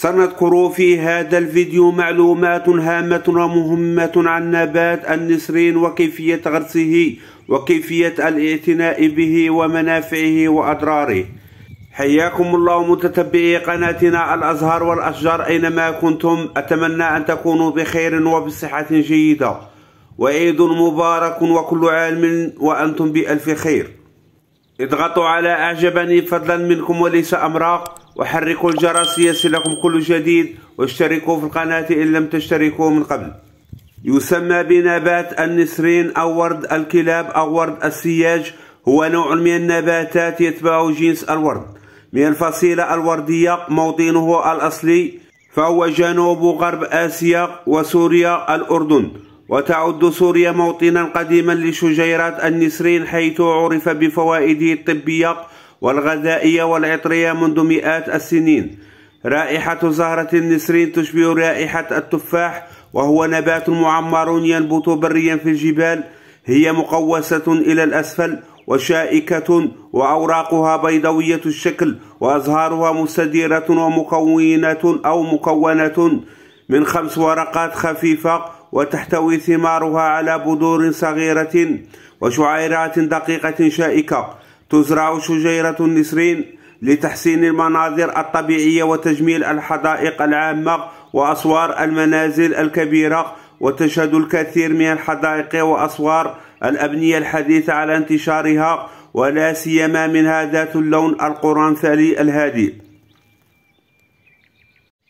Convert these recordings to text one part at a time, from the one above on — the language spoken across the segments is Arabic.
سنذكر في هذا الفيديو معلومات هامة ومهمة عن نبات النسرين وكيفية غرسه وكيفية الاعتناء به ومنافعه وأضراره حياكم الله متتبعي قناتنا الأزهار والأشجار أينما كنتم أتمنى أن تكونوا بخير وبصحة جيدة وعيد مبارك وكل عام وأنتم بألف خير اضغطوا على أعجبني فضلا منكم وليس أمرا وحركوا الجرس ليصلكم كل جديد واشتركوا في القناة إن لم تشتركوا من قبل يسمى بنبات النسرين أو ورد الكلاب أو ورد السياج هو نوع من النباتات يتبع جنس الورد من الفصيلة الوردية موطنه الأصلي فهو جنوب غرب آسيا وسوريا الأردن وتعد سوريا موطنا قديما لشجيرات النسرين حيث عرف بفوائده الطبية والغذائية والعطرية منذ مئات السنين رائحة زهرة النسرين تشبه رائحة التفاح وهو نبات معمر ينبت بريا في الجبال هي مقوسة إلى الأسفل وشائكة وأوراقها بيضوية الشكل وأزهارها مستديرة ومكونة أو مكونة من خمس ورقات خفيفة وتحتوي ثمارها على بذور صغيرة وشعيرات دقيقة شائكة تزرع شجيرة النسرين لتحسين المناظر الطبيعية وتجميل الحدائق العامة وأسوار المنازل الكبيرة وتشهد الكثير من الحدائق وأسوار الأبنية الحديثة على انتشارها ولا سيما منها ذات اللون القرنفلي الهادئ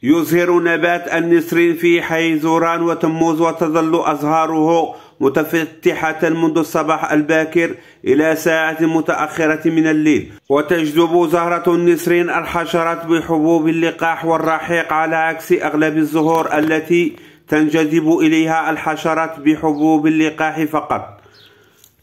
يزهر نبات النسرين في حي زوران وتموز وتظل أزهاره متفتحة منذ الصباح الباكر إلى ساعة متأخرة من الليل وتجذب زهرة النسرين الحشرات بحبوب اللقاح والرحيق على عكس أغلب الزهور التي تنجذب إليها الحشرات بحبوب اللقاح فقط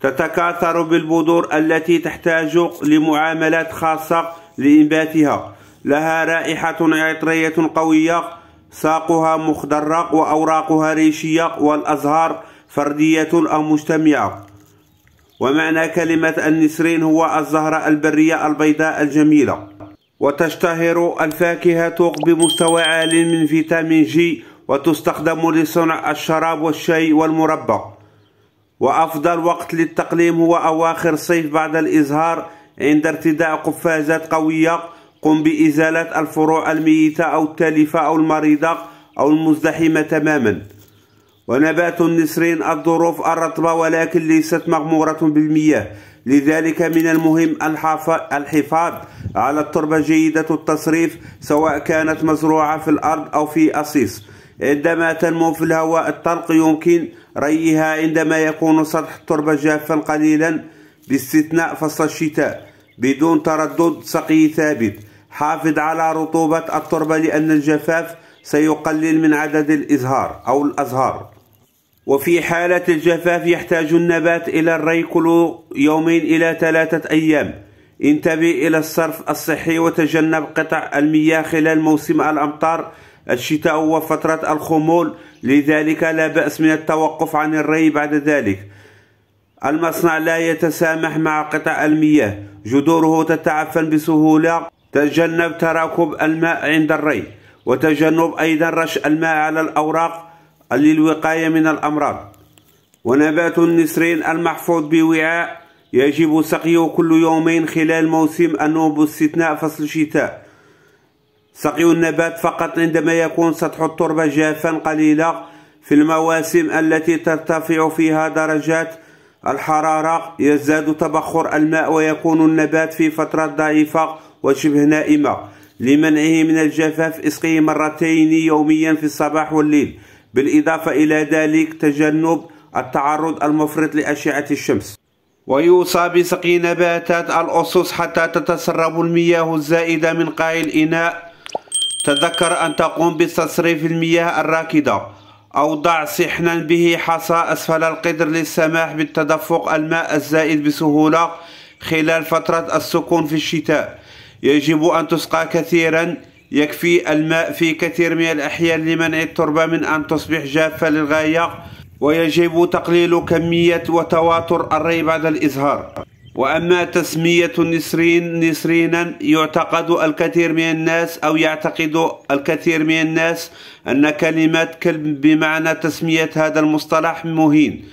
تتكاثر بالبذور التي تحتاج لمعاملات خاصة لإنباتها لها رائحة عطرية قوية ساقها مخضرق وأوراقها ريشية والأزهار فردية أو مجتمعة ومعنى كلمة النسرين هو الزهرة البرية البيضاء الجميلة وتشتهر الفاكهة بمستوى عال من فيتامين جي وتستخدم لصنع الشراب والشاي والمربى وأفضل وقت للتقليم هو أواخر الصيف بعد الإزهار عند ارتداء قفازات قوية قم بإزالة الفروع الميتة أو التالفة أو المريضة أو المزدحمة تماماً ونبات النسرين الظروف الرطبة ولكن ليست مغمورة بالمياه لذلك من المهم الحفاظ على التربة جيدة التصريف سواء كانت مزروعة في الأرض أو في أصيص عندما تنمو في الهواء الطلق يمكن ريها عندما يكون سطح التربة جافا قليلا باستثناء فصل الشتاء بدون تردد سقي ثابت حافظ على رطوبة التربة لأن الجفاف سيقلل من عدد الإزهار أو الأزهار وفي حالة الجفاف يحتاج النبات إلى الري كل يومين إلى ثلاثة أيام انتبه إلى الصرف الصحي وتجنب قطع المياه خلال موسم الأمطار الشتاء وفترة الخمول لذلك لا بأس من التوقف عن الري بعد ذلك المصنع لا يتسامح مع قطع المياه جذوره تتعفن بسهولة تجنب تراكب الماء عند الري وتجنب أيضا رش الماء على الأوراق للوقاية من الأمراض ونبات النسرين المحفوظ بوعاء يجب سقيه كل يومين خلال موسم النوب باستثناء فصل الشتاء سقي النبات فقط عندما يكون سطح التربة جافا قليلا في المواسم التي ترتفع فيها درجات الحرارة يزداد تبخر الماء ويكون النبات في فترات ضعيفة وشبه نائمة لمنعه من الجفاف اسقيه مرتين يوميا في الصباح والليل بالإضافة إلى ذلك تجنب التعرض المفرط لأشعة الشمس ويوصى بسقي نباتات الأصوص حتى تتسرب المياه الزائدة من قاع الإناء تذكر أن تقوم بتصريف المياه الراكدة أو ضع صحنا به حصى أسفل القدر للسماح بالتدفق الماء الزائد بسهولة خلال فترة السكون في الشتاء يجب أن تسقى كثيرا يكفي الماء في كثير من الأحيان لمنع التربة من أن تصبح جافة للغاية ويجب تقليل كمية وتواتر الري بعد الإزهار وأما تسمية النسرين نسرينا يعتقد الكثير من الناس أو يعتقد الكثير من الناس أن كلمة كلب بمعنى تسمية هذا المصطلح مهين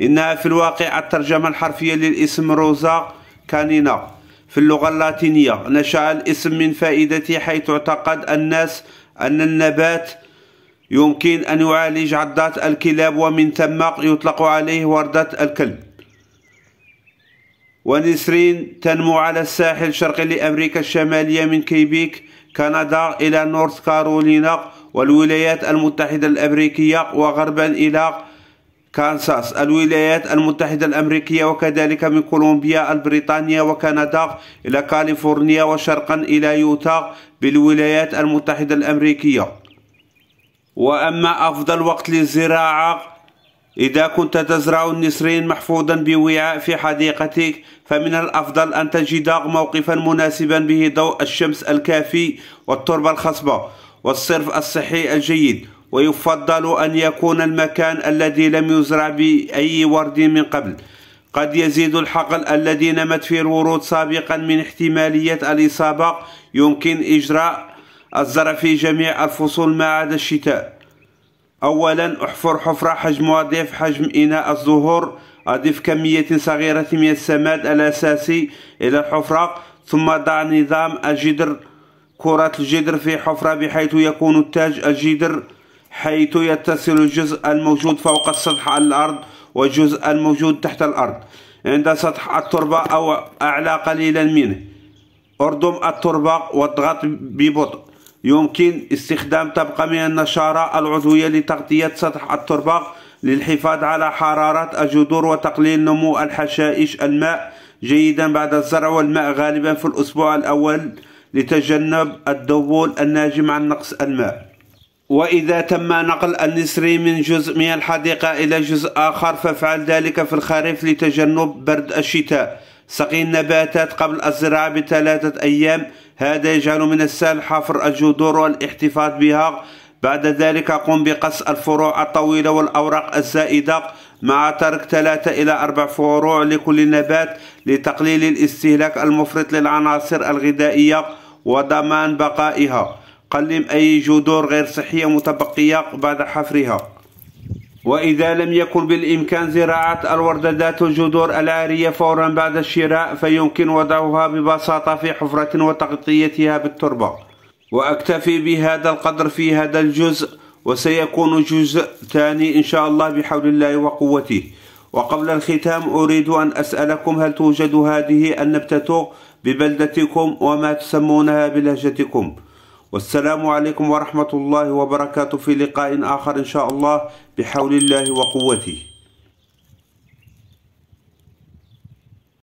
إنها في الواقع الترجمة الحرفية للاسم روزا كانينا في اللغة اللاتينية نشأ الاسم من فائدته حيث اعتقد الناس أن النبات يمكن أن يعالج عضات الكلاب ومن ثم يطلق عليه وردة الكلب ونسرين تنمو على الساحل الشرقي لأمريكا الشمالية من كيبيك كندا إلى نورث كارولينا والولايات المتحدة الأمريكية وغربا إلى كانساس الولايات المتحدة الأمريكية وكذلك من كولومبيا البريطانية وكندا إلى كاليفورنيا وشرقا إلى يوتا بالولايات المتحدة الأمريكية وأما أفضل وقت للزراعة إذا كنت تزرع النسرين محفوظا بوعاء في حديقتك فمن الأفضل أن تجد موقفا مناسبا به ضوء الشمس الكافي والتربة الخصبة والصرف الصحي الجيد ويفضل أن يكون المكان الذي لم يزرع بأي ورد من قبل قد يزيد الحقل الذي نمت فيه الورود سابقا من احتمالية الإصابة يمكن إجراء الزرع في جميع الفصول ما عدا الشتاء أولا احفر حفرة حجمها ضعف حجم إناء الزهور أضف كمية صغيرة من السماد الأساسي إلى الحفرة ثم ضع نظام الجدر كرة الجدر في حفرة بحيث يكون التاج الجدر حيث يتصل الجزء الموجود فوق السطح على الأرض والجزء الموجود تحت الأرض عند سطح التربة أو أعلى قليلا منه أردم التربة واضغط ببطء يمكن استخدام طبقة من النشارة العضوية لتغطية سطح التربة للحفاظ على حرارة الجذور وتقليل نمو الحشائش الماء جيدا بعد الزرع والماء غالبا في الأسبوع الأول لتجنب الدبول الناجم عن نقص الماء وإذا تم نقل النسر من جزء من الحديقة إلى جزء آخر فافعل ذلك في الخريف لتجنب برد الشتاء سقي النباتات قبل الزراعة بثلاثة أيام هذا يجعل من السهل حفر الجذور والاحتفاظ بها بعد ذلك قم بقص الفروع الطويلة والأوراق الزائدة مع ترك ثلاثة إلى أربع فروع لكل نبات لتقليل الاستهلاك المفرط للعناصر الغذائية وضمان بقائها قلم أي جذور غير صحية متبقية بعد حفرها وإذا لم يكن بالإمكان زراعة الوردة ذات الجذور العارية فورا بعد الشراء فيمكن وضعها ببساطة في حفرة وتغطيتها بالتربة وأكتفي بهذا القدر في هذا الجزء وسيكون جزء ثاني إن شاء الله بحول الله وقوته وقبل الختام أريد أن أسألكم هل توجد هذه النبتة ببلدتكم وما تسمونها بلهجتكم؟ والسلام عليكم ورحمة الله وبركاته في لقاء آخر إن شاء الله بحول الله وقوته